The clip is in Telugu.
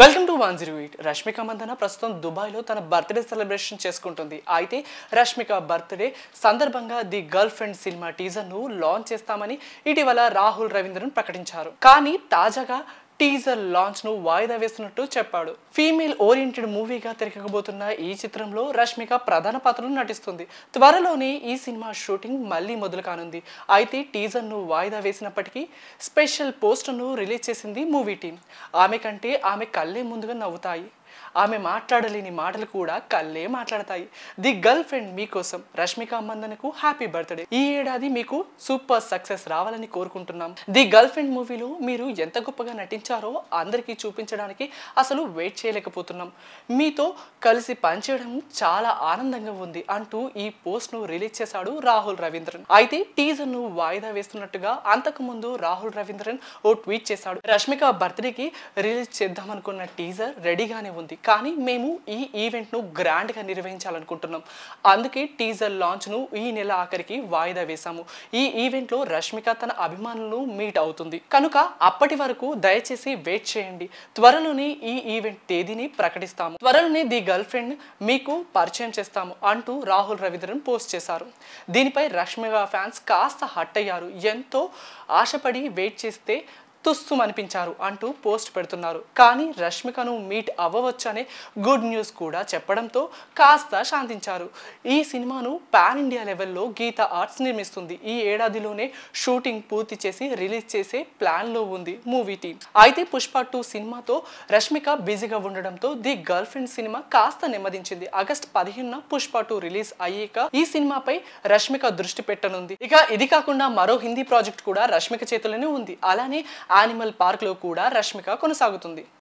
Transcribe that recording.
welcome to one zero eight Rashmika Mandanna ప్రస్తుతం దుబాయ్లో తన బర్త్డే సెలబ్రేషన్ చేసుకుంటుంది అయితే రష్మిక బర్త్డే సందర్భంగా ది గర్ల్ ఫ్రెండ్ సినిమా టీజర్ను లాంచ్ చేస్తామని ఇటీవల రాహుల్ రవీంద్రన్ ప్రకటించారు కానీ తాజాగా టీజర్ లాంచ్ను వాయిదా వేస్తున్నట్టు చెప్పాడు ఫీమేల్ ఓరియంటెడ్ మూవీగా తిరగకబోతున్న ఈ చిత్రంలో రష్మిక ప్రధాన పాత్రలు నటిస్తుంది త్వరలోనే ఈ సినిమా షూటింగ్ మళ్ళీ మొదలు కానుంది అయితే టీజర్ను వాయిదా వేసినప్పటికీ స్పెషల్ ను రిలీజ్ చేసింది మూవీ టీం ఆమె కంటే ఆమె కళ్ళే ముందుగా నవ్వుతాయి ఆమె మాట్లాడలేని మాటలు కూడా కళ్ళే మాట్లాడతాయి ది గర్ల్ ఫ్రెండ్ మీకోసం రష్మిక మందనకు హ్యాపీ బర్త్డే ఈ ఏడాది మీకు సూపర్ సక్సెస్ రావాలని కోరుకుంటున్నాం ది గర్ల్ ఫ్రెండ్ మూవీలో మీరు ఎంత గొప్పగా నటించారో అందరికీ చూపించడానికి అసలు వెయిట్ చేయలేకపోతున్నాం మీతో కలిసి పనిచేయడం చాలా ఆనందంగా ఉంది అంటూ ఈ పోస్ట్ ను రిలీజ్ చేశాడు రాహుల్ రవీంద్రన్ అయితే టీజర్ ను వాయిదా వేస్తున్నట్టుగా అంతకుముందు రాహుల్ రవీంద్రన్ ఓ ట్వీట్ చేశాడు రష్మిక కి రిలీజ్ చేద్దామనుకున్న టీజర్ రెడీగానే ఉంది ఉంది కానీ మేము ఈ ఈవెంట్ను గ్రాండ్గా నిర్వహించాలనుకుంటున్నాం అందుకే టీజర్ లాంచ్ను ఈ నెల ఆఖరికి వాయిదా వేశాము ఈ ఈవెంట్లో రష్మిక తన అభిమానులను మీట్ అవుతుంది కనుక అప్పటి వరకు దయచేసి వెయిట్ చేయండి త్వరలోనే ఈ ఈవెంట్ తేదీని ప్రకటిస్తాము త్వరలోనే ది గర్ల్ ఫ్రెండ్ మీకు పరిచయం చేస్తాము అంటూ రాహుల్ రవీంద్రన్ పోస్ట్ చేశారు దీనిపై రష్మిక ఫ్యాన్స్ కాస్త హట్ అయ్యారు ఎంతో ఆశపడి వెయిట్ చేస్తే తుస్తు అనిపించారు అంటూ పోస్ట్ పెడుతున్నారు కానీ రష్మికను మీట్ అవ్వవచ్చనే గుడ్ న్యూస్ కూడా చెప్పడంతో కాస్త శాంతించారు ఈ సినిమాను పాన్ ఇండియా లెవెల్లో గీత ఆర్ట్స్ నిర్మిస్తుంది ఈ ఏడాదిలోనే షూటింగ్ పూర్తి చేసి రిలీజ్ చేసే ప్లాన్ లో ఉంది మూవీ టీం అయితే పుష్ప టూ సినిమాతో రష్మిక బిజీగా ఉండడంతో ది గర్ల్ ఫ్రెండ్ సినిమా కాస్త నెమ్మదించింది ఆగస్ట్ పదిహేను పుష్ప టూ రిలీజ్ అయ్యాక ఈ సినిమాపై రష్మిక దృష్టి పెట్టనుంది ఇక ఇది కాకుండా మరో హిందీ ప్రాజెక్ట్ కూడా రష్మిక చేతిలోనే ఉంది అలానే యానిమల్ పార్క్లో కూడా రష్మిక కొనసాగుతుంది